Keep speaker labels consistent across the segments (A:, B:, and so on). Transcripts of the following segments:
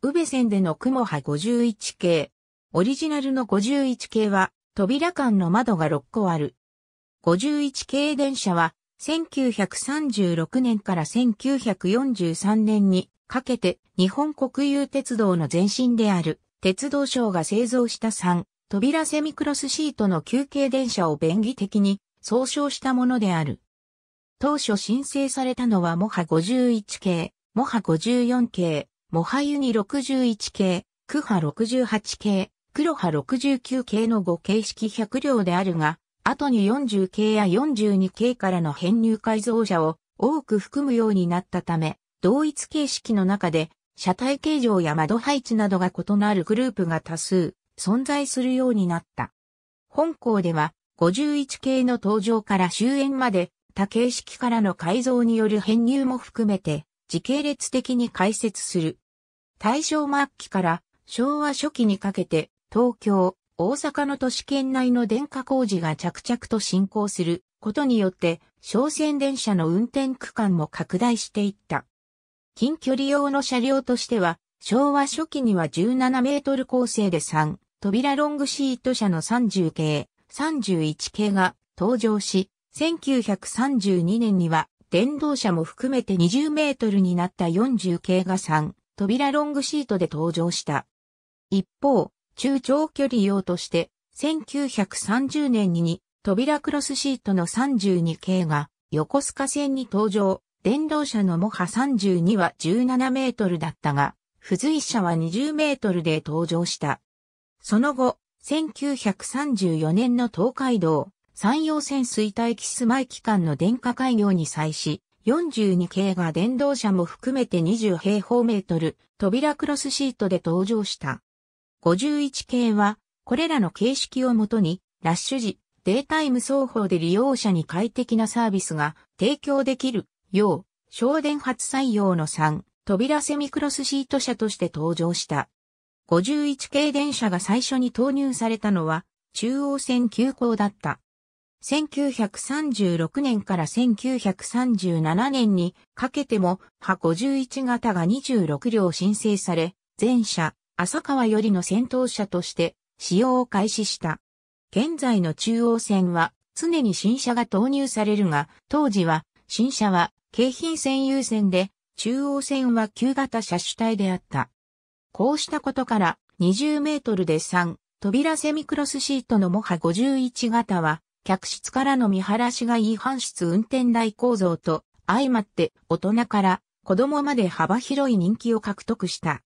A: 宇部線での雲波51系。オリジナルの51系は、扉間の窓が6個ある。51系電車は、1936年から1943年にかけて日本国有鉄道の前身である鉄道省が製造した3扉セミクロスシートの休憩電車を便宜的に総称したものである。当初申請されたのはモハ51系、モハ54系、モハユニ61系、クハ68系、黒波69系の5形式100両であるが、後に40系や42系からの編入改造車を多く含むようになったため、同一形式の中で、車体形状や窓配置などが異なるグループが多数存在するようになった。本校では、51系の登場から終焉まで、多形式からの改造による編入も含めて、時系列的に解説する。大正末期から昭和初期にかけて東京、大阪の都市圏内の電化工事が着々と進行することによって商船電車の運転区間も拡大していった。近距離用の車両としては昭和初期には17メートル構成で3、扉ロングシート車の30系、31系が登場し、1932年には電動車も含めて20メートルになった40系が3、扉ロングシートで登場した。一方、中長距離用として、1930年に扉クロスシートの32系が横須賀線に登場。電動車のモハ32は17メートルだったが、付随車は20メートルで登場した。その後、1934年の東海道山陽線衰退期住まい期間の電化開業に際し、42系が電動車も含めて20平方メートル、扉クロスシートで登場した。51系は、これらの形式をもとに、ラッシュ時、データイム双方で利用者に快適なサービスが提供できるよう、省電発採用の3、扉セミクロスシート車として登場した。51系電車が最初に投入されたのは、中央線急行だった。1936年から1937年にかけても、波51型が26両申請され、前者、浅川よりの先頭車として使用を開始した。現在の中央線は常に新車が投入されるが、当時は新車は京浜線優先で、中央線は旧型車主体であった。こうしたことから20メートルで3、扉セミクロスシートのモハ51型は客室からの見晴らしがいい半室運転台構造と相まって大人から子供まで幅広い人気を獲得した。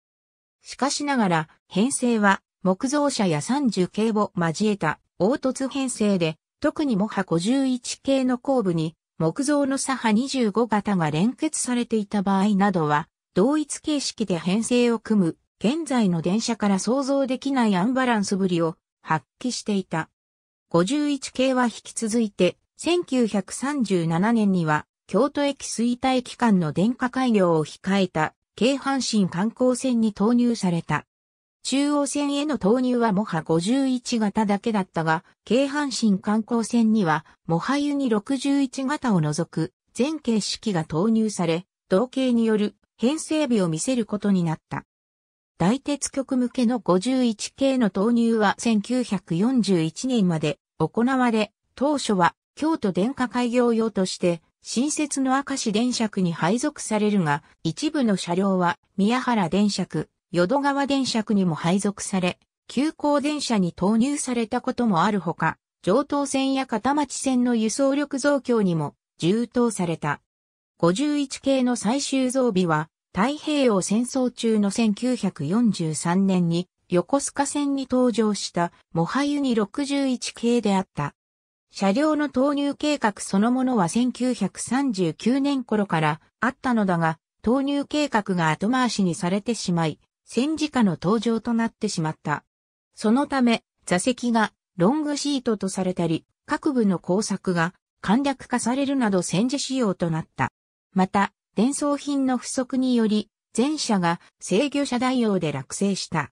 A: しかしながら、編成は木造車や30系を交えた凹凸編成で、特にモハ51系の後部に木造の左派25型が連結されていた場合などは、同一形式で編成を組む、現在の電車から想像できないアンバランスぶりを発揮していた。51系は引き続いて、1937年には、京都駅衰退期間の電化開業を控えた、京阪神観光線に投入された。中央線への投入はもは51型だけだったが、京阪神観光線には、もはゆに61型を除く、全形式が投入され、同型による編成日を見せることになった。大鉄局向けの51系の投入は1941年まで行われ、当初は京都電化開業用として新設の明石電車区に配属されるが、一部の車両は宮原電車区、淀川電車区にも配属され、急行電車に投入されたこともあるほか、上等線や片町線の輸送力増強にも充当された。51系の最終増備は太平洋戦争中の1943年に横須賀線に登場したモハユニ61系であった。車両の投入計画そのものは1939年頃からあったのだが、投入計画が後回しにされてしまい、戦時下の登場となってしまった。そのため、座席がロングシートとされたり、各部の工作が簡略化されるなど戦時仕様となった。また、伝送品の不足により、全車が制御車代用で落成した。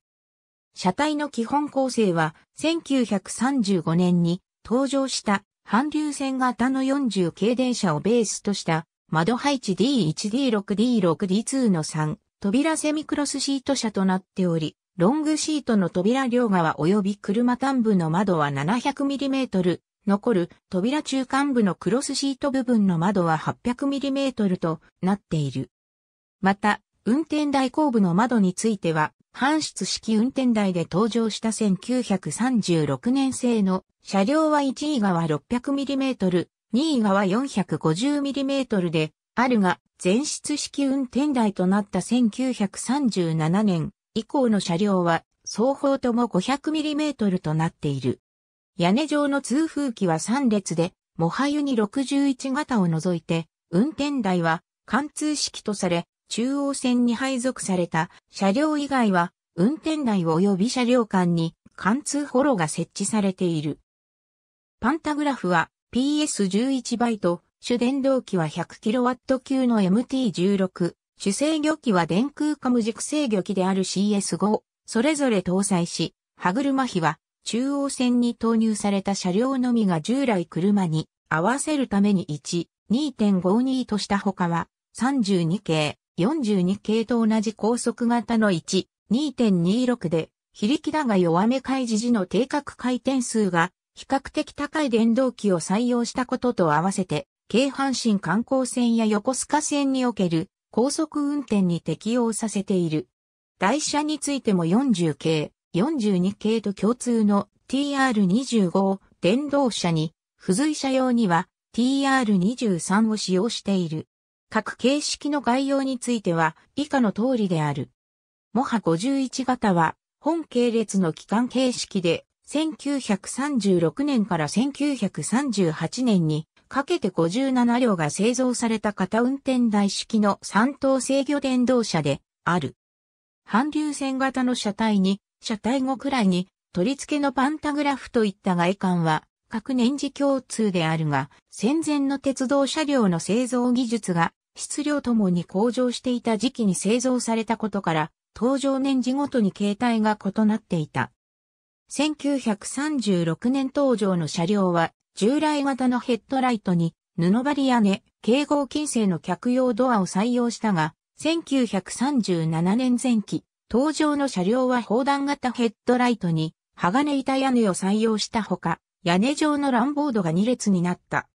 A: 車体の基本構成は1935年に登場した反流線型の40系電車をベースとした窓配置 D1D6D6D2 の3扉セミクロスシート車となっており、ロングシートの扉両側及び車端部の窓は 700mm 残る扉中間部のクロスシート部分の窓は 800mm となっている。また、運転台後部の窓については、搬出式運転台で登場した1936年製の車両は1位側 600mm、2位側 450mm であるが、全室式運転台となった1937年以降の車両は双方とも 500mm となっている。屋根上の通風機は3列で、もはゆに61型を除いて、運転台は貫通式とされ、中央線に配属された車両以外は、運転台及び車両間に貫通ホロが設置されている。パンタグラフは PS11 バイト、主電動機は 100kW 級の MT16、主制御機は電空カム軸制御機である CS5、それぞれ搭載し、歯車比は中央線に投入された車両のみが従来車に合わせるために1、2.52とした他は、32系、42系と同じ高速型の1、2.26で、非力だが弱め開示時の定格回転数が比較的高い電動機を採用したことと合わせて、京阪神観光線や横須賀線における高速運転に適用させている。台車についても40系、42系と共通の TR25 を電動車に、付随車用には TR23 を使用している。各形式の概要については以下の通りである。モハ51型は本系列の機関形式で1936年から1938年にかけて57両が製造された型運転台式の3等制御電動車である。反流線型の車体に車体後くらいに取り付けのパンタグラフといった外観は各年次共通であるが、戦前の鉄道車両の製造技術が質量ともに向上していた時期に製造されたことから、登場年次ごとに形態が異なっていた。1936年登場の車両は、従来型のヘッドライトに布張り屋根、警合金製の客用ドアを採用したが、1937年前期、登場の車両は砲弾型ヘッドライトに鋼板屋根を採用したほか、屋根状のランボードが2列になった。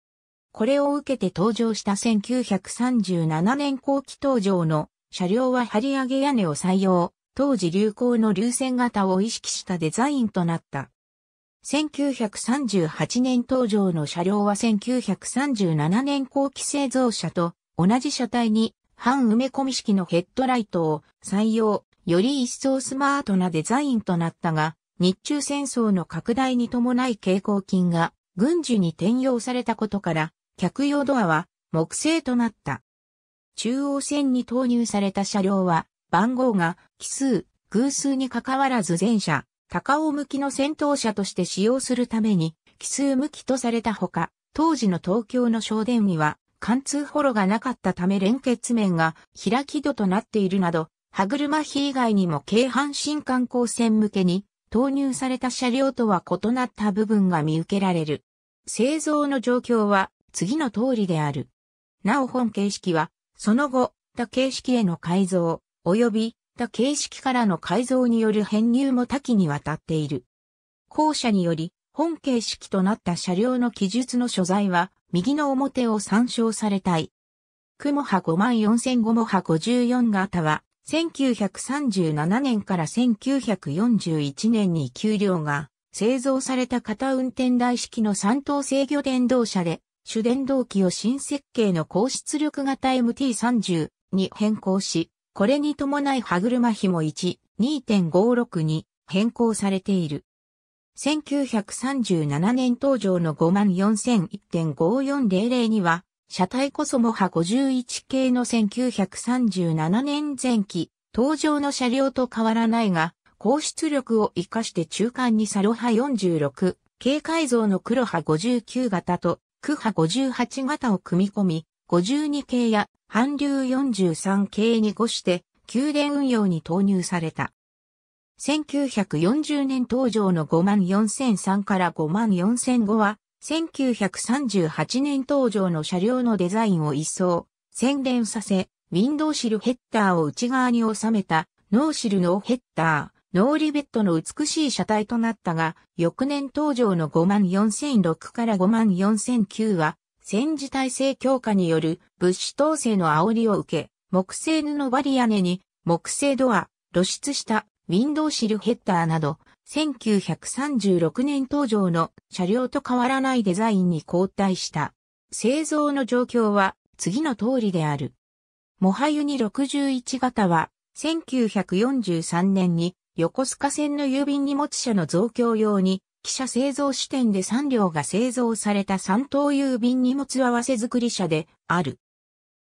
A: これを受けて登場した1937年後期登場の車両は張り上げ屋根を採用、当時流行の流線型を意識したデザインとなった。1938年登場の車両は1937年後期製造車と同じ車体に半埋め込み式のヘッドライトを採用、より一層スマートなデザインとなったが、日中戦争の拡大に伴い蛍光金が軍需に転用されたことから、客用ドアは木製となった。中央線に投入された車両は、番号が奇数、偶数に関わらず全車、高尾向きの先頭車として使用するために、奇数向きとされたほか、当時の東京の商電には、貫通ホロがなかったため連結面が開き戸となっているなど、歯車比以外にも京阪神観光線向けに投入された車両とは異なった部分が見受けられる。製造の状況は次の通りである。なお本形式は、その後、他形式への改造、及び他形式からの改造による編入も多岐にわたっている。後者により、本形式となった車両の記述の所在は、右の表を参照されたい。雲波54005も波54型は、1937年から1941年に給料が製造された型運転台式の三等制御電動車で、主電動機を新設計の高出力型 MT30 に変更し、これに伴い歯車比も1、2.56に変更されている。1937年登場の5 4 0 0 1 5 4 0 0には、車体こそモハ51系の1937年前期、登場の車両と変わらないが、高出力を活かして中間にサロハ46、軽改造の黒波59型と、クハ58型を組み込み、52系や反流43系に越して、給電運用に投入された。1940年登場の54003から54005は、1938年登場の車両のデザインを一層、洗練させ、ウィンドウシルヘッダーを内側に収めた、ノーシルノーヘッダー、ノーリベットの美しい車体となったが、翌年登場の54006から54009は、戦時体制強化による物資統制の煽りを受け、木製布割り屋根に木製ドア、露出したウィンドウシルヘッダーなど、1936年登場の車両と変わらないデザインに交代した。製造の状況は次の通りである。モハユニ61型は1943年に横須賀線の郵便荷物車の増強用に汽車製造支店で3両が製造された3等郵便荷物合わせ作り車である。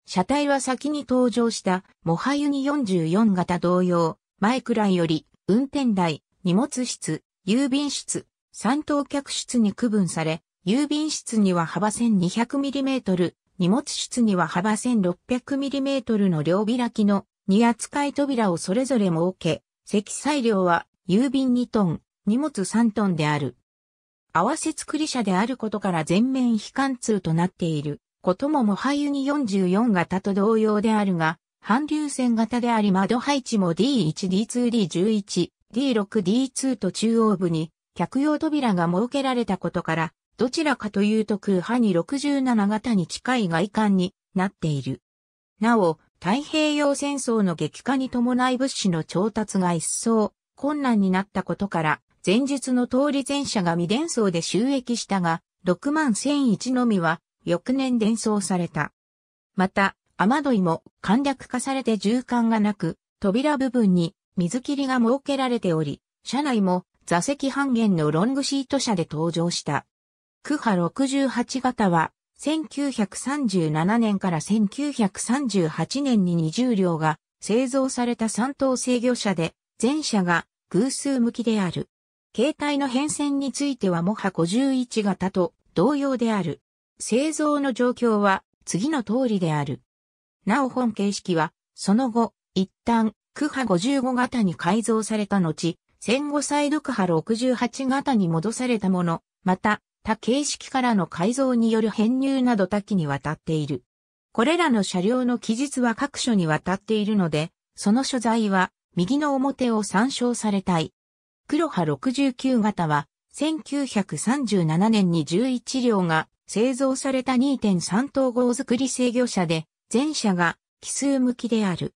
A: 車体は先に登場したモハユニ44型同様、前くらいより運転台、荷物室、郵便室、三等客室に区分され、郵便室には幅 1200mm、荷物室には幅 1600mm の両開きの2扱い扉をそれぞれ設け、積載量は郵便2トン、荷物3トンである。合わせ作り車であることから全面非貫通となっている。ことももはゆに44型と同様であるが、反流線型であり窓配置も D1D2D11、D6D2 と中央部に客用扉が設けられたことから、どちらかというと空派に67型に近い外観になっている。なお、太平洋戦争の激化に伴い物資の調達が一層困難になったことから、前述の通り前者が未伝送で収益したが、6万1001のみは翌年伝送された。また、雨どいも簡略化されて重管がなく、扉部分に水切りが設けられており、車内も座席半減のロングシート車で登場した。クハ68型は、1937年から1938年に20両が製造された3等制御車で、全車が偶数向きである。携帯の変遷についてはモハ51型と同様である。製造の状況は次の通りである。なお本形式は、その後、一旦クハ55型に改造された後、戦後再度クハ68型に戻されたもの、また、他形式からの改造による編入など多岐にわたっている。これらの車両の記述は各所にわたっているので、その所在は右の表を参照されたい。黒波69型は、1937年に11両が製造された2.3等号作り制御車で、全車が奇数向きである。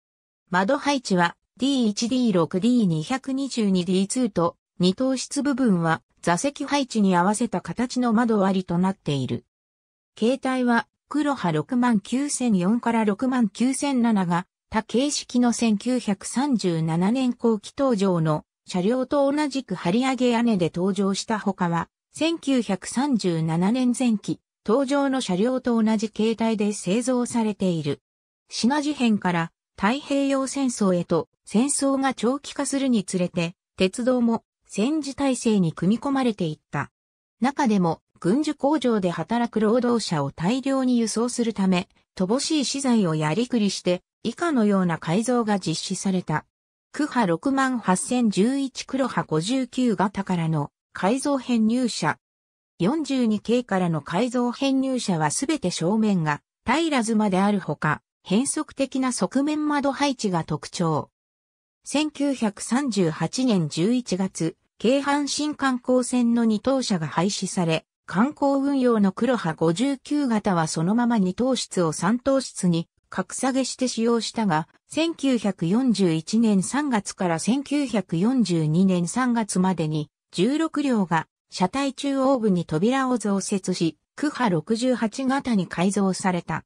A: 窓配置は D1D6D222D2 と二等室部分は座席配置に合わせた形の窓割りとなっている。携帯は黒波69004から69007が他形式の1937年後期登場の車両と同じく張り上げ屋根で登場した他は1937年前期登場の車両と同じ形態で製造されている。品事変から太平洋戦争へと戦争が長期化するにつれて、鉄道も戦時体制に組み込まれていった。中でも、軍需工場で働く労働者を大量に輸送するため、乏しい資材をやりくりして、以下のような改造が実施された。区波68011黒波59型からの改造編入車。42系からの改造編入車はすべて正面が平らずまであるほか、変則的な側面窓配置が特徴。1938年11月、京阪新観光船の2等車が廃止され、観光運用の黒波59型はそのまま2等室を3等室に格下げして使用したが、1941年3月から1942年3月までに16両が車体中央部に扉を増設し、区ハ68型に改造された。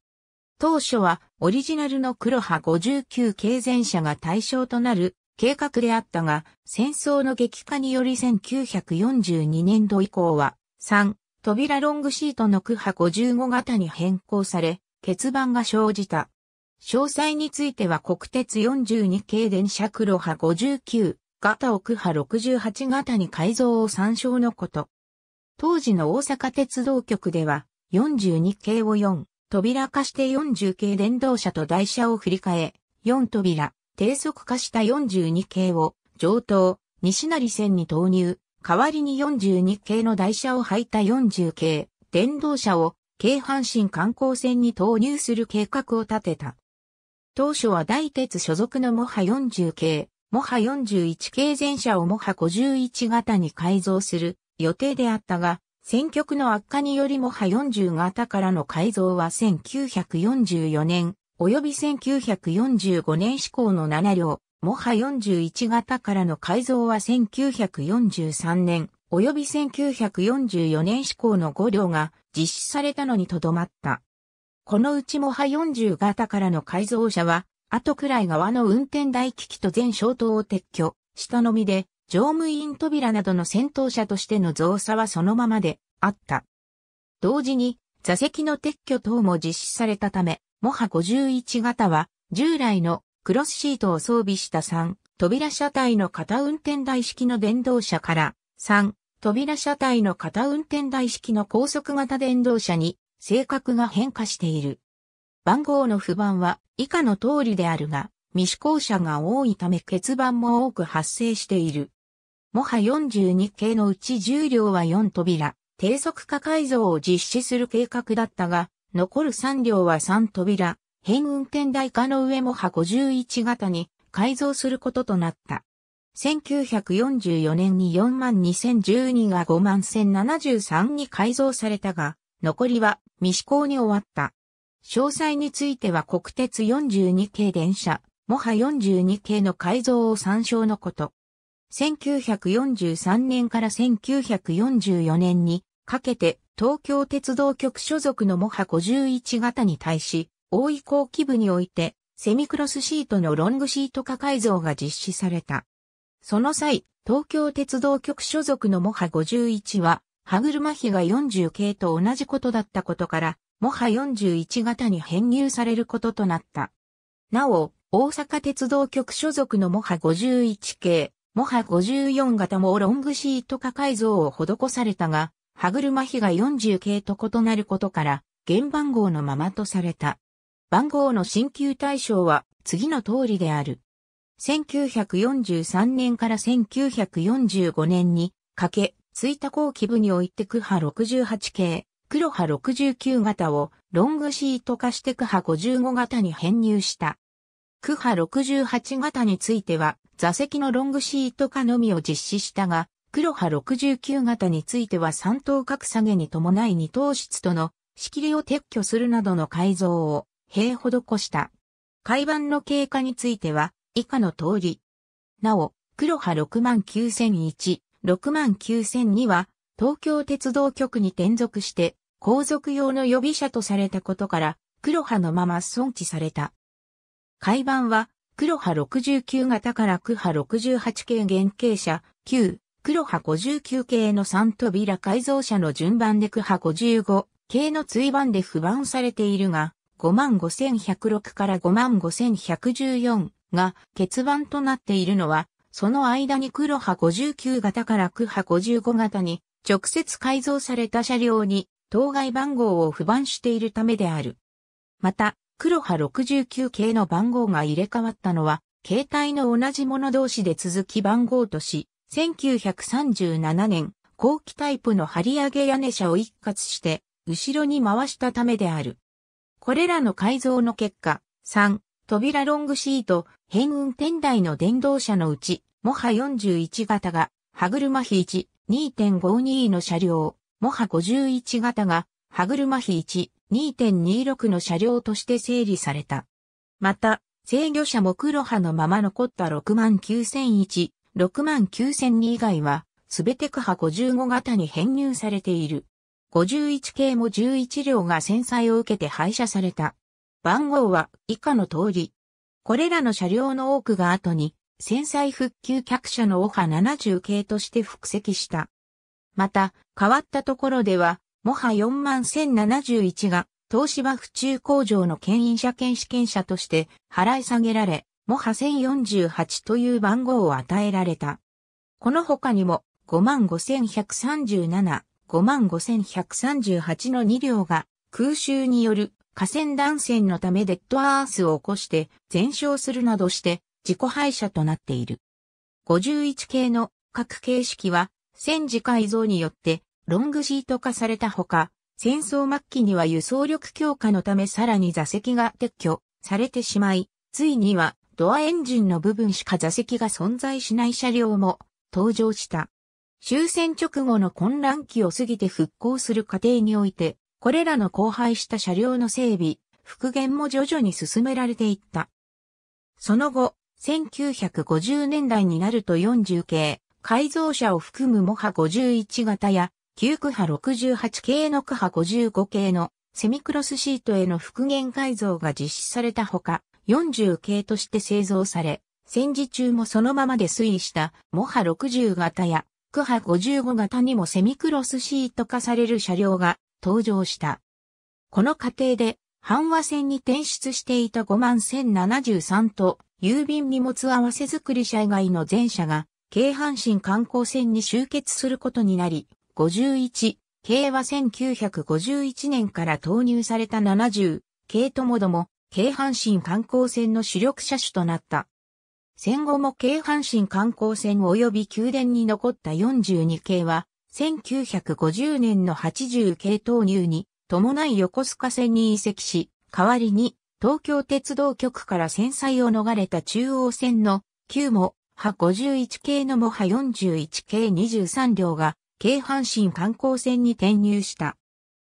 A: 当初はオリジナルの黒波59系全車が対象となる計画であったが、戦争の激化により1942年度以降は、3、扉ロングシートの区ハ55型に変更され、欠番が生じた。詳細については国鉄42系電車黒波59型を区ハ68型に改造を参照のこと。当時の大阪鉄道局では、42系を4、扉化して40系電動車と台車を振り替え、4扉、低速化した42系を上等、西成線に投入、代わりに42系の台車を履いた40系、電動車を京阪神観光線に投入する計画を立てた。当初は大鉄所属のモハ40系、モハ41系全車をモハ51型に改造する予定であったが、戦局の悪化によりもは40型からの改造は1944年、及び1945年志向の7両、モハ41型からの改造は1943年、及び1944年志向の5両が実施されたのにとどまった。このうちモハ40型からの改造車は、後くらい側の運転台機器と全消灯を撤去、下のみで、乗務員扉などの戦闘車としての造作はそのままであった。同時に座席の撤去等も実施されたため、モハ51型は従来のクロスシートを装備した3扉車体の片運転台式の電動車から3扉車体の片運転台式の高速型電動車に性格が変化している。番号の不番は以下の通りであるが、未試行車が多いため欠番も多く発生している。モハ42系のうち重量は4扉、低速化改造を実施する計画だったが、残る3両は3扉、変運転台化の上モハ51型に改造することとなった。1944年に4万2012が5万1073に改造されたが、残りは未施行に終わった。詳細については国鉄42系電車、モハ42系の改造を参照のこと。1943年から1944年にかけて東京鉄道局所属のモハ51型に対し、大井後期部においてセミクロスシートのロングシート化改造が実施された。その際、東京鉄道局所属のモハ51は、歯車比が40系と同じことだったことから、モハ41型に編入されることとなった。なお、大阪鉄道局所属のモハ51系、モハ54型もロングシート化改造を施されたが、歯車比が40系と異なることから、原番号のままとされた。番号の新旧対象は次の通りである。1943年から1945年にかけ、追加後期部において区波68系、黒波69型をロングシート化して区波55型に編入した。区波68型については、座席のロングシート化のみを実施したが、黒波69型については3等格下げに伴い2等室との仕切りを撤去するなどの改造を併施した。海板の経過については以下の通り。なお、黒波69001、69002は東京鉄道局に転属して後続用の予備車とされたことから黒波のまま損置された。海板は黒波69型から黒波68系原型車、9、黒波59系の3扉改造車の順番で黒波55系の追番で不番されているが、55106から55114が欠番となっているのは、その間に黒波59型から黒波55型に直接改造された車両に当該番号を不番しているためである。また、黒波69系の番号が入れ替わったのは、携帯の同じもの同士で続き番号とし、1937年、後期タイプの張り上げ屋根車を一括して、後ろに回したためである。これらの改造の結果、3、扉ロングシート、変運転台の電動車のうち、モハ41型が、歯車比1、2.52の車両、モハ51型が、歯車比1、2.26の車両として整理された。また、制御車も黒波のまま残った69001、69002以外は、すべて区波55型に編入されている。51系も11両が戦災を受けて廃車された。番号は以下の通り。これらの車両の多くが後に、戦災復旧客車のオハ70系として復席した。また、変わったところでは、モハ41071が東芝府中工場の牽引車検試験車として払い下げられ、モハ1048という番号を与えられた。この他にも55137、55138の2両が空襲による河川断線のためデッドアースを起こして全焼するなどして自己廃車となっている。51系の各形式は戦時改造によってロングシート化されたほか、戦争末期には輸送力強化のためさらに座席が撤去されてしまい、ついにはドアエンジンの部分しか座席が存在しない車両も登場した。終戦直後の混乱期を過ぎて復興する過程において、これらの荒廃した車両の整備、復元も徐々に進められていった。その後、1950年代になると40系、改造車を含むモハ51型や9区波68系の区波55系のセミクロスシートへの復元改造が実施されたほか、40系として製造され、戦時中もそのままで推移したモハ60型やクハ55型にもセミクロスシート化される車両が登場した。この過程で、阪和線に転出していた5万1073と、郵便荷物合わせ作り車以外の全車が、京阪神観光線に集結することになり、51系は1951年から投入された70系ともども、京阪神観光船の主力車種となった。戦後も京阪神観光船及び宮殿に残った42系は、1950年の80系投入に伴い横須賀線に移籍し、代わりに東京鉄道局から戦災を逃れた中央線の9も、派51系のも派41系23両が京阪神観光船に転入した。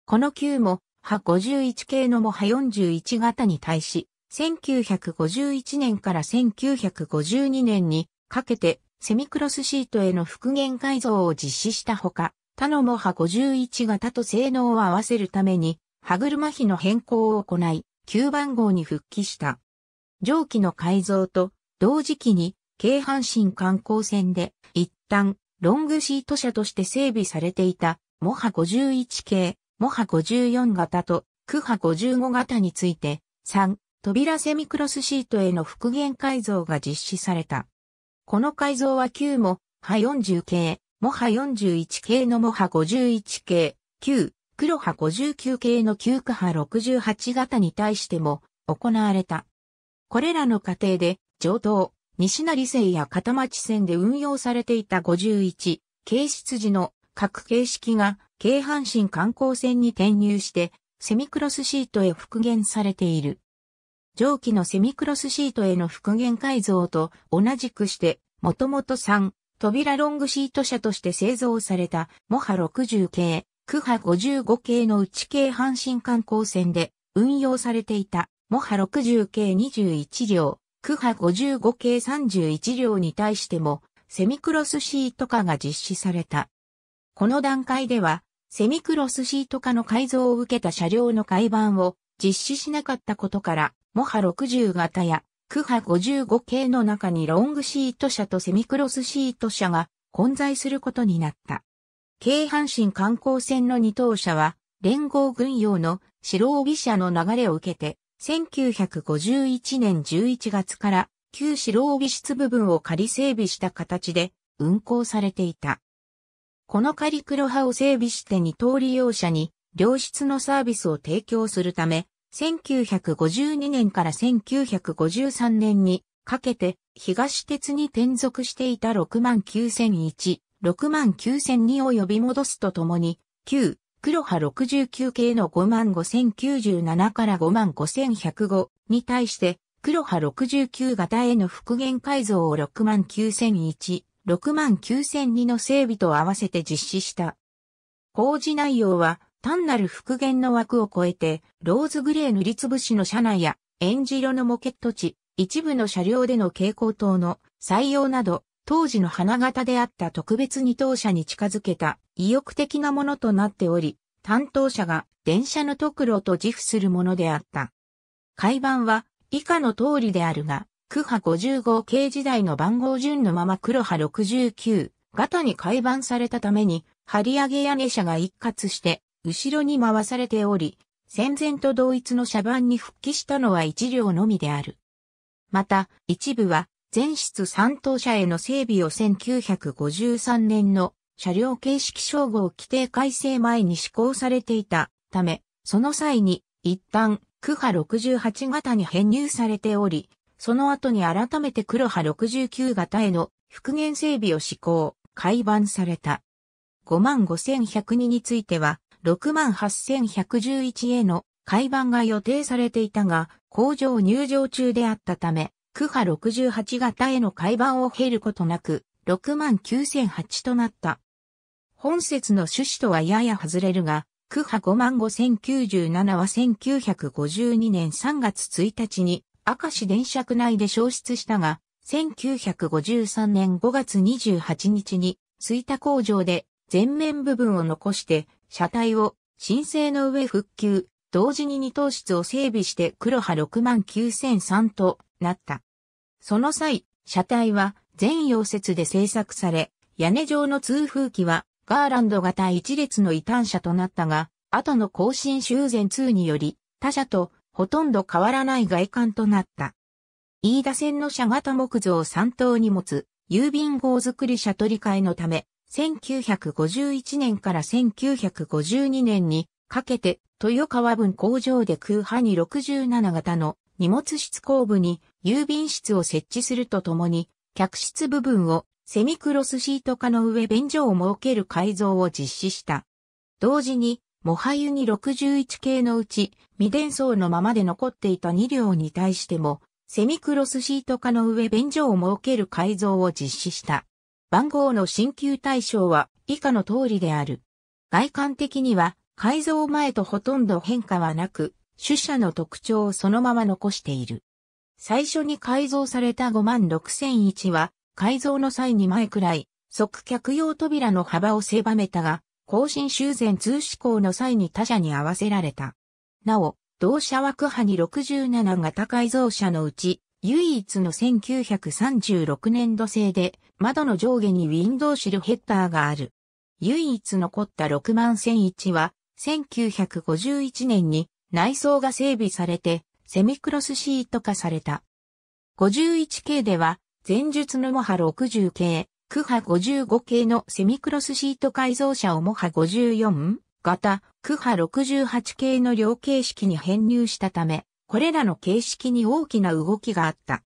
A: この旧も、波51系のも波41型に対し、1951年から1952年にかけてセミクロスシートへの復元改造を実施したほか、他のモハ51型と性能を合わせるために、歯車比の変更を行い、9番号に復帰した。上記の改造と同時期に、京阪神観光船で一旦ロングシート車として整備されていた、モハ51系、モハ54型と、クハ55型について、3、扉セミクロスシートへの復元改造が実施された。この改造は9も、ハ40系、モハ41系のモハ51系、9、黒波59系の9区波68型に対しても行われた。これらの過程で上等、西成線や片町線で運用されていた51、形質時の各形式が京阪神観光線に転入してセミクロスシートへ復元されている。上記のセミクロスシートへの復元改造と同じくして、もともと3、扉ロングシート車として製造された、モハ60系、クハ55系の内京阪神観光線で運用されていた、モハ60系21両、区ハ55系31両に対しても、セミクロスシート化が実施された。この段階では、セミクロスシート化の改造を受けた車両の改版を実施しなかったことから、モハ60型や区ハ55系の中にロングシート車とセミクロスシート車が混在することになった。京阪神観光船の2等車は、連合軍用の白帯車の流れを受けて、1951年11月から旧白帯室部分を仮整備した形で運行されていた。この仮黒派を整備して二等利用者に良質のサービスを提供するため、1952年から1953年にかけて東鉄に転属していた6万9001、6万9002を呼び戻すとともに、旧黒波69系の55097から55105に対して、黒波69型への復元改造を69001、69002の整備と合わせて実施した。工事内容は、単なる復元の枠を超えて、ローズグレー塗りつぶしの車内や、エンジ色のモケット地、一部の車両での蛍光灯の採用など、当時の花形であった特別二等車に近づけた意欲的なものとなっており、担当者が電車の特路と自負するものであった。改版は以下の通りであるが、区派55系時代の番号順のまま黒派69型に改版されたために、張り上げ屋根車が一括して後ろに回されており、戦前と同一の車番に復帰したのは一両のみである。また、一部は全室三等車への整備を1953年の車両形式称号規定改正前に施行されていたため、その際に一旦区波68型に編入されており、その後に改めて黒波69型への復元整備を施行、改版された。55,102については、68,111への改版が予定されていたが、工場入場中であったため、区波68型への改版を経ることなく、69,008となった。本節の趣旨とはやや外れるが、区波55,097は1952年3月1日に、赤市電車区内で消失したが、1953年5月28日に、吹田工場で前面部分を残して、車体を申請の上復旧、同時に二等室を整備して黒波69,003となった。その際、車体は全溶接で製作され、屋根上の通風機はガーランド型一列の異端車となったが、後の更新修繕2により、他車とほとんど変わらない外観となった。飯田線の車型木造3等に持つ郵便号作り車取り替えのため、1951年から1952年にかけて豊川分工場で空波に67型の荷物室後部に郵便室を設置するとともに、客室部分をセミクロスシート化の上便所を設ける改造を実施した。同時に、モハユに61系のうち未伝送のままで残っていた2両に対しても、セミクロスシート化の上便所を設ける改造を実施した。番号の新旧対象は以下の通りである。外観的には改造前とほとんど変化はなく、主車の特徴をそのまま残している。最初に改造された56001は、改造の際に前くらい、即客用扉の幅を狭めたが、更新修繕通志行の際に他社に合わせられた。なお、同社枠派に67型改造車のうち、唯一の1936年度製で、窓の上下にウィンドウシルヘッダーがある。唯一残った6万1001は、1951年に内装が整備されて、セミクロスシート化された。51系では、前述のモハ60系、クハ55系のセミクロスシート改造車をモハ54型、クハ68系の両形式に編入したため、これらの形式に大きな動きがあった。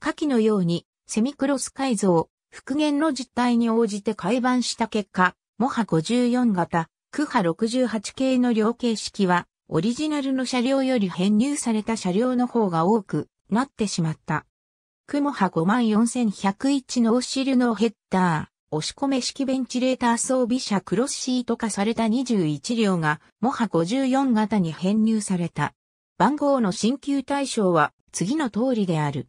A: 下記のように、セミクロス改造、復元の実態に応じて改版した結果、モハ54型、クハ68系の両形式は、オリジナルの車両より編入された車両の方が多くなってしまった。クモハ54101のオシルのヘッダー、押し込め式ベンチレーター装備車クロスシート化された21両が、モハ54型に編入された。番号の新旧対象は次の通りである。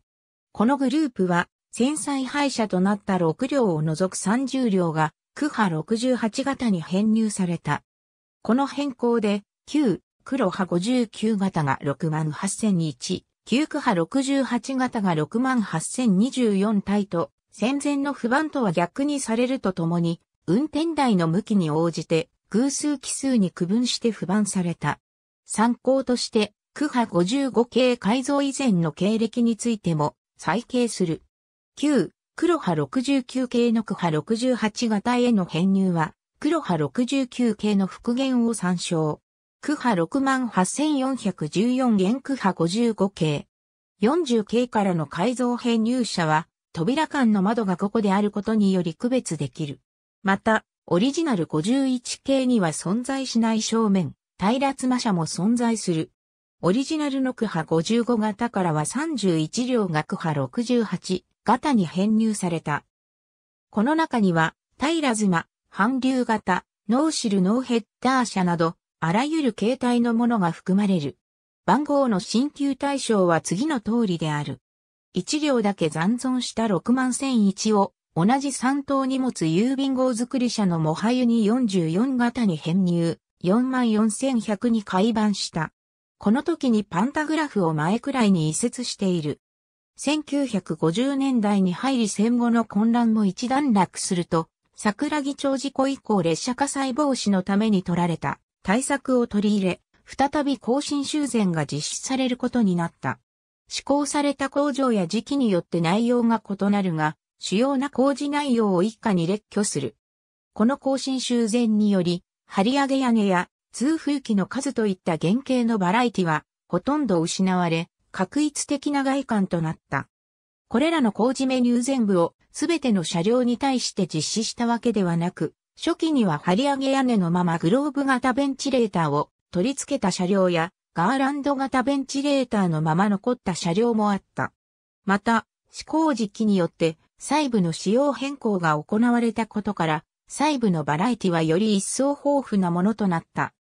A: このグループは、戦災廃車となった6両を除く30両が、クハ68型に編入された。この変更で、旧黒波59型が68001、旧区波68型が68024体と、戦前の不安とは逆にされるとともに、運転台の向きに応じて、偶数奇数に区分して不安された。参考として、区波55系改造以前の経歴についても、再計する。旧、黒波69系の区波68型への編入は、黒波69系の復元を参照。区波68414元区波55系。40系からの改造編入車は、扉間の窓がここであることにより区別できる。また、オリジナル51系には存在しない正面、平妻車も存在する。オリジナルの区波55型からは31両が区波68型に編入された。この中には、平妻、半流型、ノーシルノーヘッダー車など、あらゆる形態のものが含まれる。番号の新旧対象は次の通りである。1両だけ残存した6万1001を同じ3等荷物郵便号作り車のモハユに44型に編入、44100に改版した。この時にパンタグラフを前くらいに移設している。1950年代に入り戦後の混乱も一段落すると、桜木町事故以降列車火災防止のために取られた対策を取り入れ、再び更新修繕が実施されることになった。施行された工場や時期によって内容が異なるが、主要な工事内容を一家に列挙する。この更新修繕により、張り上げ屋根や通風機の数といった原型のバラエティは、ほとんど失われ、確一的な外観となった。これらの工事メニュー全部を、すべての車両に対して実施したわけではなく、初期には張り上げ屋根のままグローブ型ベンチレーターを取り付けた車両や、ガーランド型ベンチレーターのまま残った車両もあった。また、試行時期によって細部の仕様変更が行われたことから、細部のバラエティはより一層豊富なものとなった。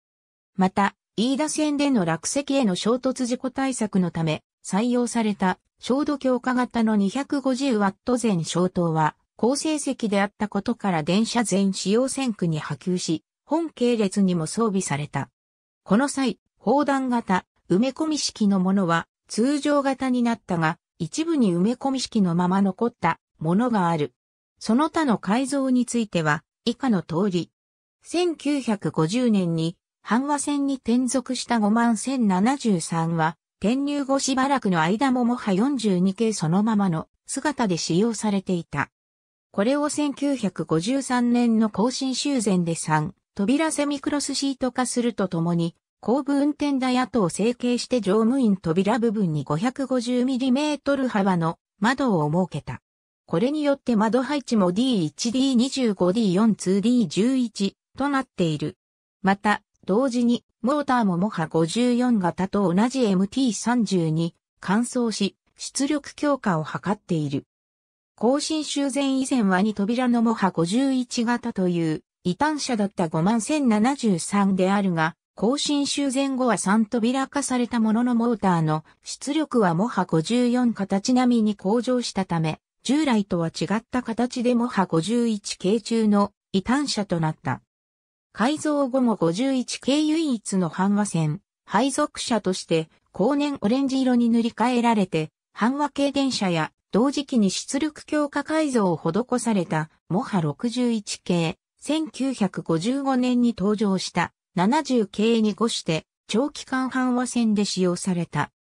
A: また、飯田線での落石への衝突事故対策のため採用された、照度強化型の2 5 0ト前消灯は、好成績であったことから電車全使用線区に波及し、本系列にも装備された。この際、砲弾型、埋め込み式のものは通常型になったが、一部に埋め込み式のまま残ったものがある。その他の改造については、以下の通り。1950年に、阪和線に転属した5万1073は、転入後しばらくの間ももは42系そのままの姿で使用されていた。これを1953年の更新修繕で3、扉セミクロスシート化するとともに、後部運転台跡を成形して乗務員扉部分に 550mm 幅の窓を設けた。これによって窓配置も D1D25D42D11 となっている。また、同時に、モーターもモハ54型と同じ MT32 乾燥し、出力強化を図っている。更新修繕以前は2扉のモハ51型という異端車だった51073であるが、更新修繕後は3扉化されたもののモーターの出力はモハ54形並みに向上したため、従来とは違った形でモハ51系中の異端車となった。改造後も51系唯一の半和線、配属車として後年オレンジ色に塗り替えられて、半和系電車や同時期に出力強化改造を施された、モハ61系、1955年に登場した70系に5して、長期間半和線で使用された。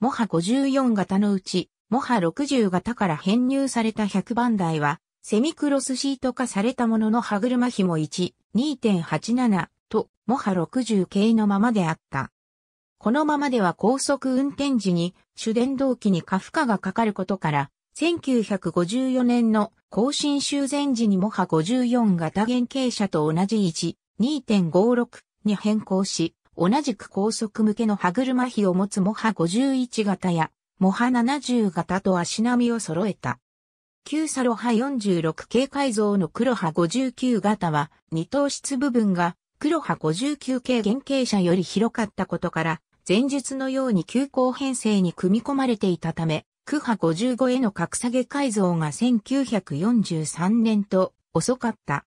A: モハ54型のうち、モハ60型から編入された100番台は、セミクロスシート化されたものの歯車紐1、2.87と、モハ60系のままであった。このままでは高速運転時に主電動機に過負荷がかかることから、1954年の更新修繕時にモハ54型原型車と同じ1、2.56に変更し、同じく高速向けの歯車比を持つモハ51型や、モハ70型と足並みを揃えた。旧サロハ46系改造の黒ハ59型は、二等室部分が黒ハ59系原型車より広かったことから、前述のように急行編成に組み込まれていたため、クハ55への格下げ改造が1943年と遅かった。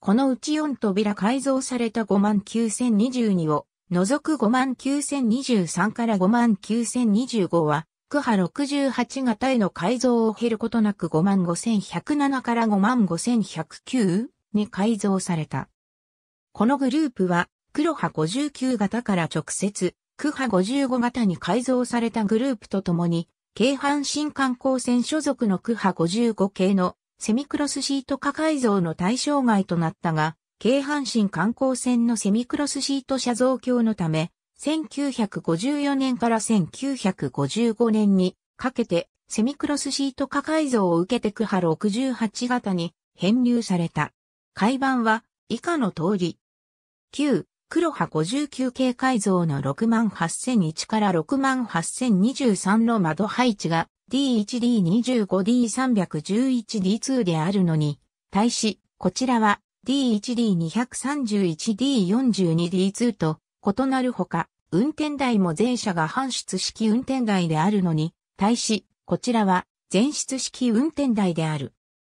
A: このうち4扉改造された59022を除く59023から59025は、クハ68型への改造を減ることなく55107から55109に改造された。このグループは、黒波59型から直接クハ55型に改造されたグループとともに、京阪神観光船所属のクハ55系のセミクロスシート化改造の対象外となったが、京阪神観光船のセミクロスシート車増強のため、1954年から1955年にかけてセミクロスシート化改造を受けてクハ68型に編入された。海板は以下の通り。黒波59系改造の68001から68023の窓配置が D1D25D311D2 であるのに、対し、こちらは D1D231D42D2 と異なるほか、運転台も全車が搬出式運転台であるのに、対し、こちらは全出式運転台である。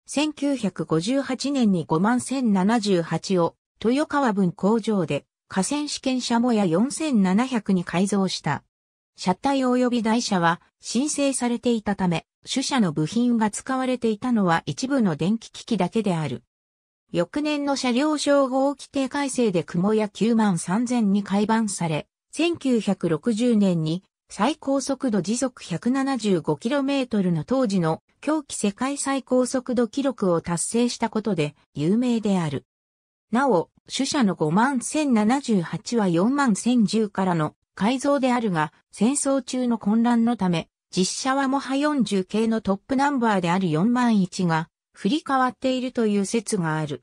A: 1958年に5万1078を豊川分工場で河川試験車もや4700に改造した。車体及び台車は申請されていたため、主車の部品が使われていたのは一部の電気機器だけである。翌年の車両称号規定改正で雲や9万3000に改版され、1960年に最高速度時速 175km の当時の狂気世界最高速度記録を達成したことで有名である。なお、主者の5万1078は4万1010からの改造であるが、戦争中の混乱のため、実写はもは40系のトップナンバーである4万1が、振り替わっているという説がある。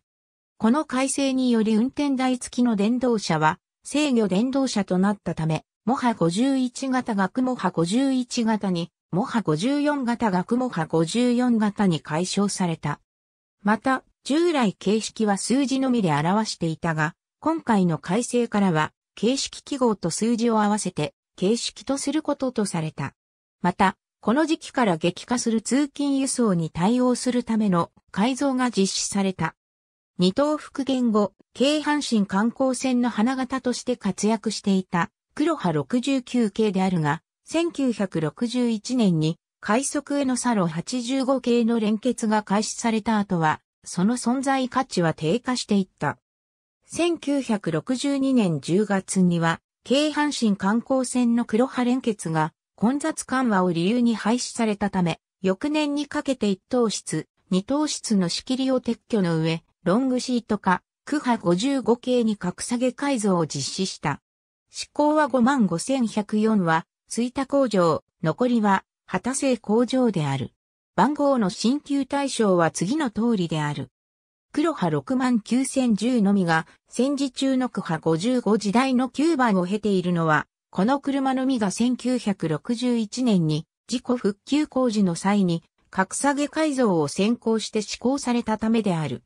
A: この改正により運転台付きの電動車は制御電動車となったため、モハ51型が雲波ハ51型に、モハ54型が雲波ハ54型に解消された。また、従来形式は数字のみで表していたが、今回の改正からは、形式記号と数字を合わせて、形式とすることとされた。また、この時期から激化する通勤輸送に対応するための改造が実施された。二等復元後、京阪神観光船の花形として活躍していた黒波69系であるが、1961年に快速へのサロ85系の連結が開始された後は、その存在価値は低下していった。1962年10月には、京阪神観光船の黒波連結が混雑緩和を理由に廃止されたため、翌年にかけて一等室、二等室の仕切りを撤去の上、ロングシート化、区波55系に格下げ改造を実施した。施行は55104は、吹田工場、残りは、畑製工場である。番号の進級対象は次の通りである。黒波69010のみが戦時中の黒波55時代の9番を経ているのは、この車のみが1961年に事故復旧工事の際に格下げ改造を先行して施行されたためである。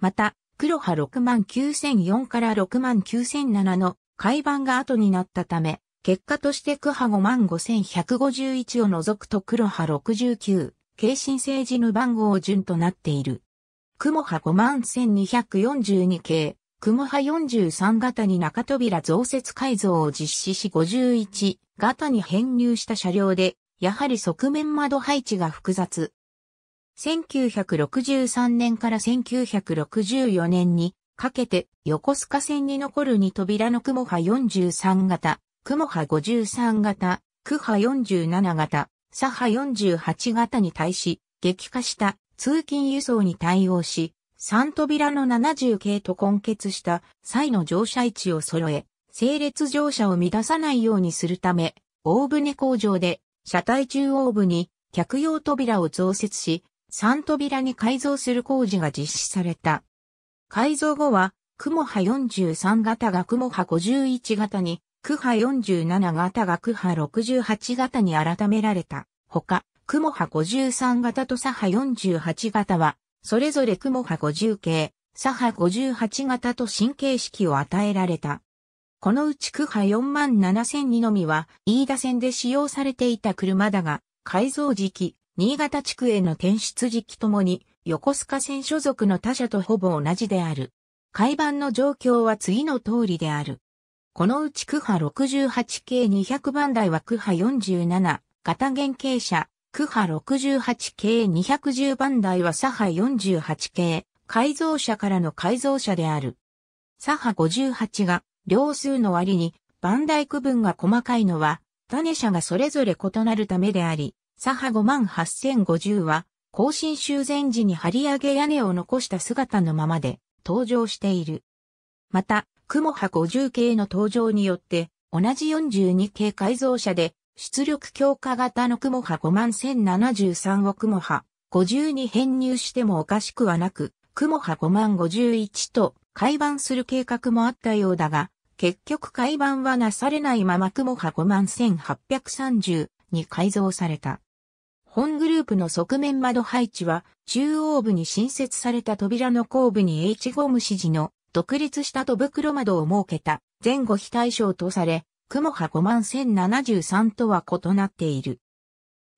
A: また、黒波69004から69007の改版が後になったため、結果として黒波55151を除くと黒波69、京新政治の番号順となっている。雲波51242系、雲波43型に中扉増設改造を実施し51型に編入した車両で、やはり側面窓配置が複雑。1963年から1964年にかけて横須賀線に残る2扉の雲波43型、雲波53型、ク波47型、左派48型に対し、激化した通勤輸送に対応し、3扉の70系と混結した際の乗車位置を揃え、整列乗車を乱さないようにするため、大船工場で車体中央部に客用扉を増設し、3扉に改造する工事が実施された。改造後は、雲波43型が雲波51型に区派47型が区派68型に改められた。ほか、雲派53型と左波48型は、それぞれ雲派50系、左波58型と新形式を与えられた。このうち区派47002のみは、飯田線で使用されていた車だが、改造時期、新潟地区への転出時期ともに、横須賀線所属の他社とほぼ同じである。海板の状況は次の通りである。このうち区波68系200番台は区波47、型原型車、区波68系210番台は左ハ48系、改造車からの改造車である。左ハ58が、両数の割に、番台区分が細かいのは、種車がそれぞれ異なるためであり、左ハ58050は、更新修繕時に張り上げ屋根を残した姿のままで、登場している。また、雲波50系の登場によって、同じ42系改造車で、出力強化型の雲波51073を雲波50に編入してもおかしくはなく、雲波5051と改版する計画もあったようだが、結局改版はなされないまま雲波51830に改造された。本グループの側面窓配置は中央部に新設された扉の後部に H ゴム指示の独立した戸袋窓を設けた前後非対称とされ、雲波5万1073とは異なっている。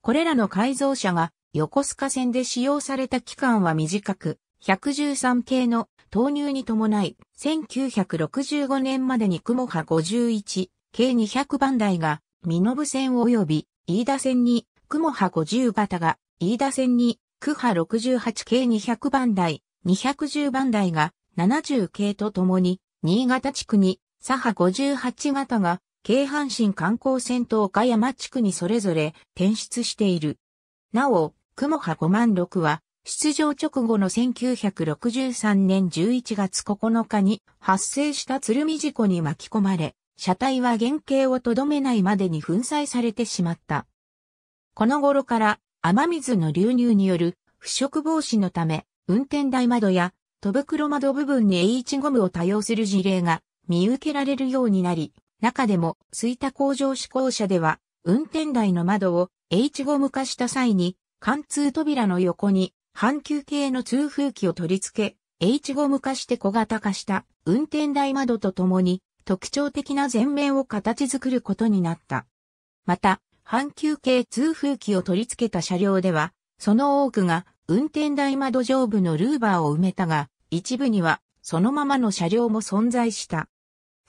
A: これらの改造車が横須賀線で使用された期間は短く、113系の投入に伴い、1965年までに雲波51系200番台が、身延線及び飯田線に、雲波50型が、飯田線に、区波68系200番台、210番台が、70系とともに、新潟地区に、左派58型が、京阪神観光船と岡山地区にそれぞれ転出している。なお、雲波5万6は、出場直後の1963年11月9日に発生した鶴見事故に巻き込まれ、車体は原型をとどめないまでに粉砕されてしまった。この頃から雨水の流入による腐食防止のため、運転台窓や戸袋窓部分に H ゴムを多用する事例が見受けられるようになり、中でも、吹田工場志向車では、運転台の窓を H ゴム化した際に、貫通扉の横に、半球形の通風機を取り付け、H ゴム化して小型化した運転台窓とともに、特徴的な前面を形作ることになった。また、半球形通風機を取り付けた車両では、その多くが運転台窓上部のルーバーを埋めたが、一部にはそのままの車両も存在した。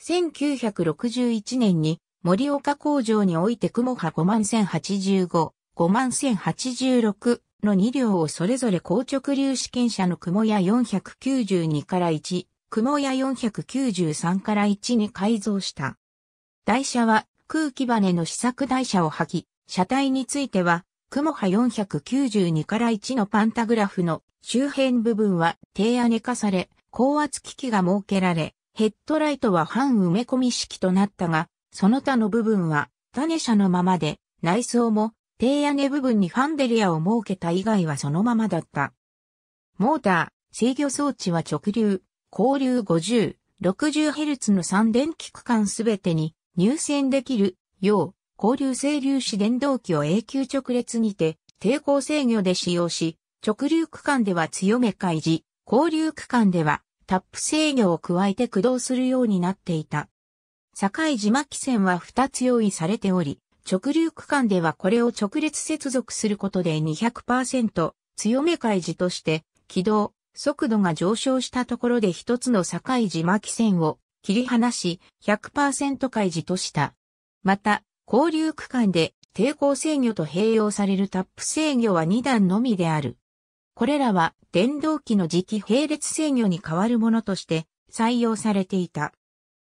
A: 1961年に森岡工場において雲波51085、51086の2両をそれぞれ硬直流試験車の雲や492から1、雲や493から1に改造した。台車は空気バネの試作台車を履き、車体については雲波492から1のパンタグラフの周辺部分は低屋根化され、高圧機器が設けられ、ヘッドライトは半埋め込み式となったが、その他の部分は種車のままで、内装も低屋根部分にファンデリアを設けた以外はそのままだった。モーター、制御装置は直流、交流50、60Hz の3電気区間すべてに入線できるよう、交流整流子電動機を永久直列にて、抵抗制御で使用し、直流区間では強め開示、交流区間ではタップ制御を加えて駆動するようになっていた。境島汽船は2つ用意されており、直流区間ではこれを直列接続することで200%強め開示として軌道、速度が上昇したところで一つの境島汽船を切り離し100%開示とした。また、交流区間で抵抗制御と併用されるタップ制御は2段のみである。これらは電動機の磁気並列制御に代わるものとして採用されていた。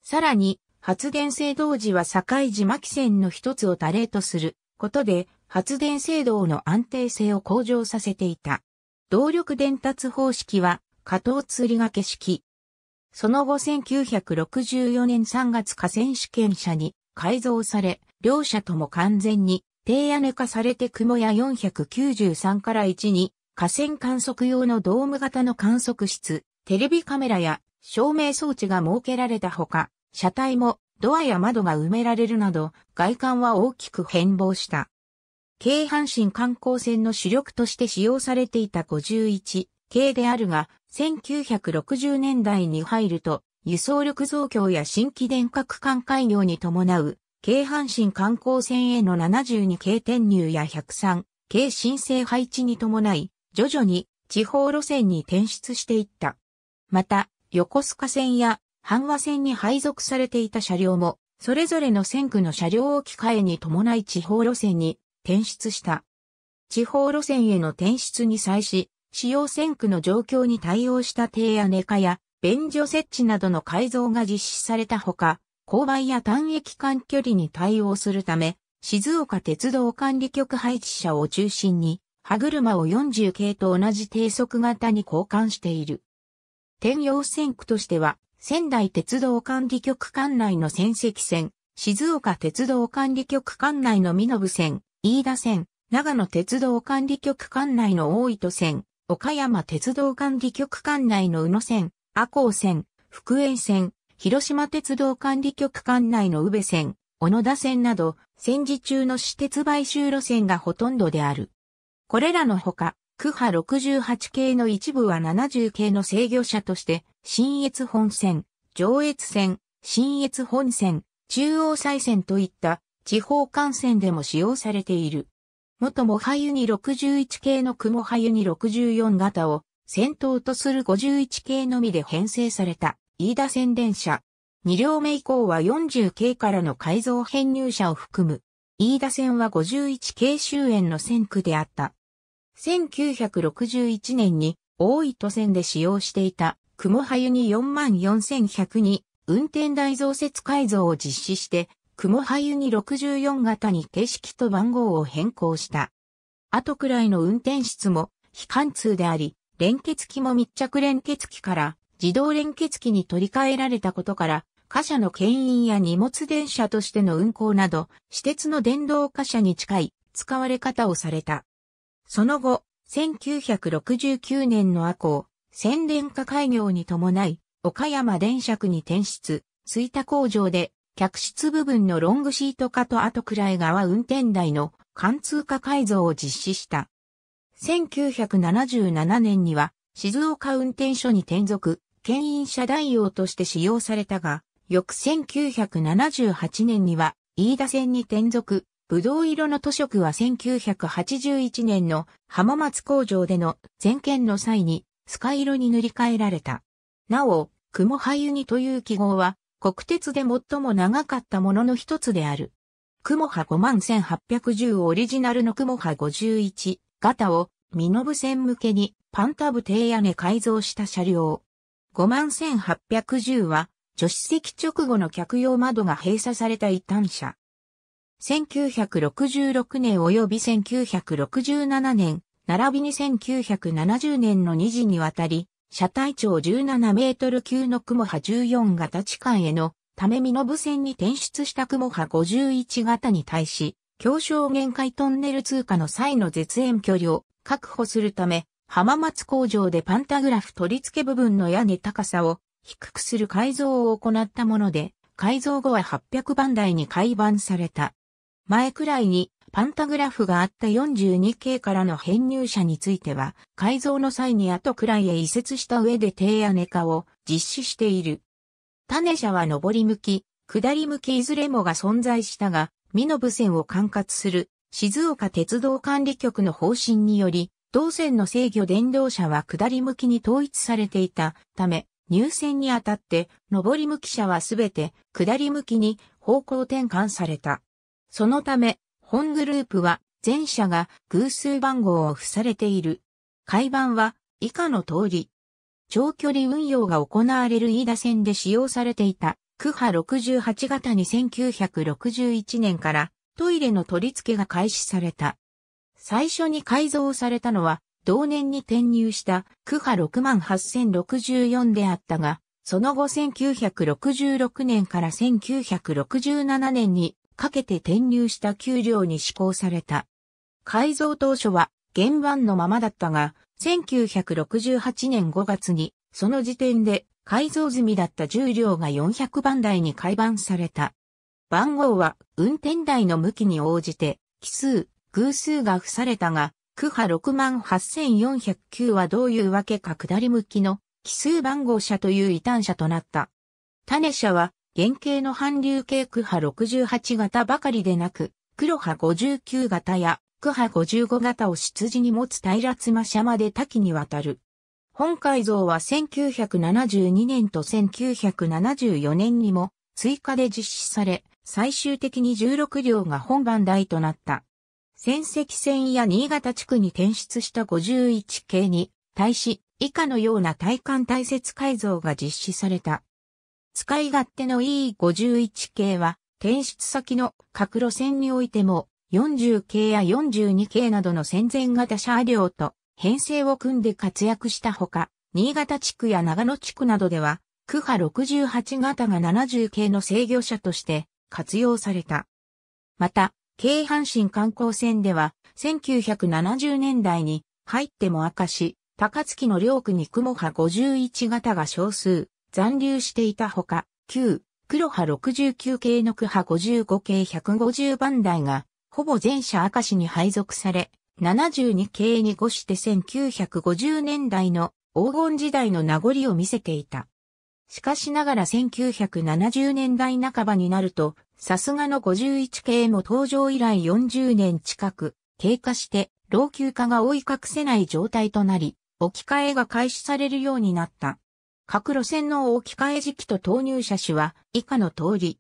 A: さらに、発電制動時は境時巻線の一つを多例とすることで、発電制動の安定性を向上させていた。動力伝達方式は、加藤釣り掛け式。その後1964年3月河川試験車に改造され、両車とも完全に低屋根化されて雲や493から1に河川観測用のドーム型の観測室、テレビカメラや照明装置が設けられたほか、車体もドアや窓が埋められるなど、外観は大きく変貌した。京阪神観光船の主力として使用されていた51系であるが、1960年代に入ると、輸送力増強や新規電化区間開業に伴う、京阪神観光船への72系転入や103系申請配置に伴い、徐々に地方路線に転出していった。また、横須賀線や阪和線に配属されていた車両も、それぞれの線区の車両置き換えに伴い地方路線に転出した。地方路線への転出に際し、使用線区の状況に対応した低屋根化や便所設置などの改造が実施されたほか、勾配や単駅間距離に対応するため、静岡鉄道管理局配置者を中心に歯車を40系と同じ低速型に交換している。天陽線区としては、仙台鉄道管理局管内の仙石線、静岡鉄道管理局管内の身延線、飯田線、長野鉄道管理局管内の大糸線、岡山鉄道管理局管内の宇野線、阿光線、福栄線、広島鉄道管理局管内の宇部線、小野田線など、戦時中の私鉄買収路線がほとんどである。これらのほか、クハ68系の一部は70系の制御車として、新越本線、上越線、新越本線、中央再線といった地方幹線でも使用されている。元もはゆに61系の雲はゆに64型を先頭とする51系のみで編成された飯田線電車。2両目以降は40系からの改造編入車を含む。飯田線は51系終焉の線区であった。1961年に大糸線で使用していた雲はゆに44100に運転台増設改造を実施して、雲はゆに64型に形式と番号を変更した。後くらいの運転室も非貫通であり、連結機も密着連結機から自動連結機に取り替えられたことから、貨車の牽引や荷物電車としての運行など、私鉄の電動貨車に近い使われ方をされた。その後、1969年の阿公、宣伝化開業に伴い、岡山電車区に転出、吹田工場で、客室部分のロングシート化と後くらい側運転台の貫通化改造を実施した。1977年には、静岡運転所に転属、牽引車代用として使用されたが、翌1978年には、飯田線に転属、ぶどう色の塗色は1981年の浜松工場での全県の際にスカイ色に塗り替えられた。なお、雲灰ユニという記号は国鉄で最も長かったものの一つである。雲波51810オリジナルの雲波51型を身延線向けにパンタブ低屋根改造した車両。51810は助手席直後の客用窓が閉鎖された一端車。1966年及び1967年、並びに1970年の2時にわたり、車体長17メートル級の雲波14型地間へのため身部線に転出した雲波51型に対し、強小限界トンネル通過の際の絶縁距離を確保するため、浜松工場でパンタグラフ取り付け部分の屋根高さを低くする改造を行ったもので、改造後は800番台に改版された。前くらいにパンタグラフがあった 42K からの編入者については、改造の際に後くらいへ移設した上で低屋根化を実施している。種車は上り向き、下り向きいずれもが存在したが、身の部線を管轄する静岡鉄道管理局の方針により、同線の制御電動車は下り向きに統一されていたため、入線にあたって上り向き車はすべて下り向きに方向転換された。そのため、本グループは全社が偶数番号を付されている。海版は以下の通り。長距離運用が行われる飯田線で使用されていた、区ハ68型に1961年からトイレの取り付けが開始された。最初に改造されたのは、同年に転入した区ハ68064であったが、その後1966年から1967年にかけて転入した給料に施行された。改造当初は原版のままだったが、1968年5月に、その時点で改造済みだった重量が400番台に改版された。番号は運転台の向きに応じて、奇数、偶数が付されたが、区派68409はどういうわけか下り向きの奇数番号車という異端車となった。種車は原型の反流系区波68型ばかりでなく、黒波59型や区波55型を出自に持つ平妻社まで多岐にわたる。本改造は1972年と1974年にも追加で実施され、最終的に16両が本番台となった。戦石戦や新潟地区に転出した51系に対し、以下のような体幹大切改造が実施された。使い勝手のいい51系は、転出先の各路線においても、40系や42系などの戦前型車両と編成を組んで活躍したほか、新潟地区や長野地区などでは、区派68型が70系の制御車として活用された。また、京阪神観光船では、1970年代に入っても赤し、高槻の両区に雲派51型が少数、残留していたほか、旧、黒波69系の区波55系150番台が、ほぼ全社赤市に配属され、72系に越して1950年代の黄金時代の名残を見せていた。しかしながら1970年代半ばになると、さすがの51系も登場以来40年近く経過して、老朽化が追い隠せない状態となり、置き換えが開始されるようになった。各路線の置き換え時期と投入者種は以下の通り。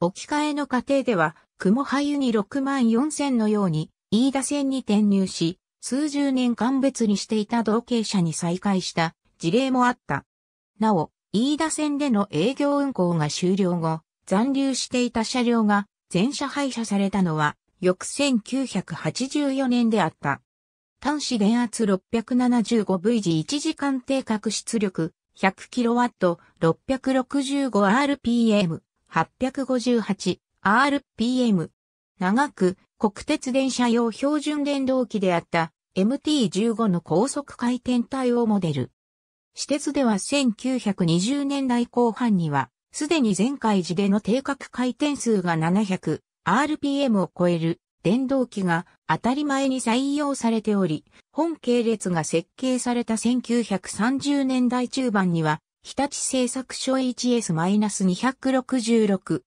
A: 置き換えの過程では、雲俳優に6万4000のように、飯田線に転入し、数十年間別にしていた同型車に再開した事例もあった。なお、飯田線での営業運行が終了後、残留していた車両が全車廃車されたのは、翌1984年であった。端子電圧6 7 5 v 時1時間定格出力 100kW665rpm、858rpm。長く国鉄電車用標準電動機であった MT15 の高速回転対をモデル。私鉄では1920年代後半には、すでに前回時での定格回転数が 700rpm を超える電動機が当たり前に採用されており、本系列が設計された1930年代中盤には、日立製作所 HS-266、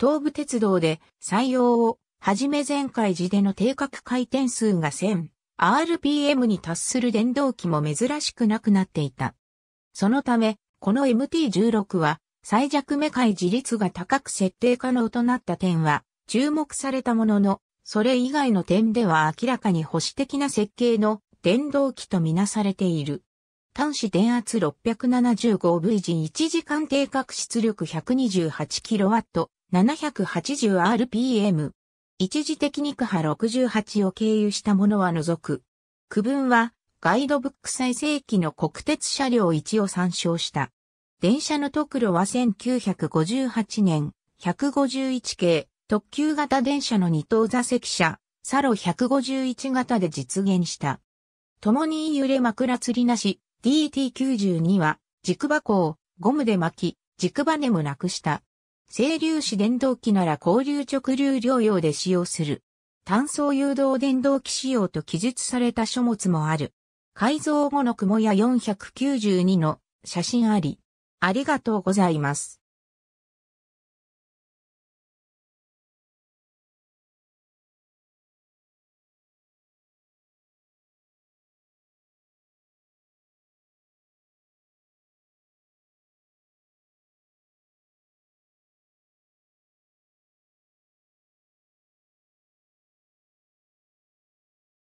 A: 東武鉄道で採用を、はじめ前回時での定格回転数が 1000rpm に達する電動機も珍しくなくなっていた。そのため、この MT16 は最弱目回自立が高く設定可能となった点は注目されたものの、それ以外の点では明らかに保守的な設計の電動機とみなされている。端子電圧 675V 時1時間定格出力 128kW、780rpm。一時的に区波68を経由したものは除く。区分はガイドブック再生機の国鉄車両1を参照した。電車の特路は1958年151系、特急型電車の二等座席車、サロ151型で実現した。共に揺れ枕吊りなし、DT92 は、軸箱をゴムで巻き、軸バネもなくした。整粒子電動機なら交流直流療養で使用する。単素誘導電動機仕様と記述された書物もある。改造後の雲や492の写真あり。ありがとうございます。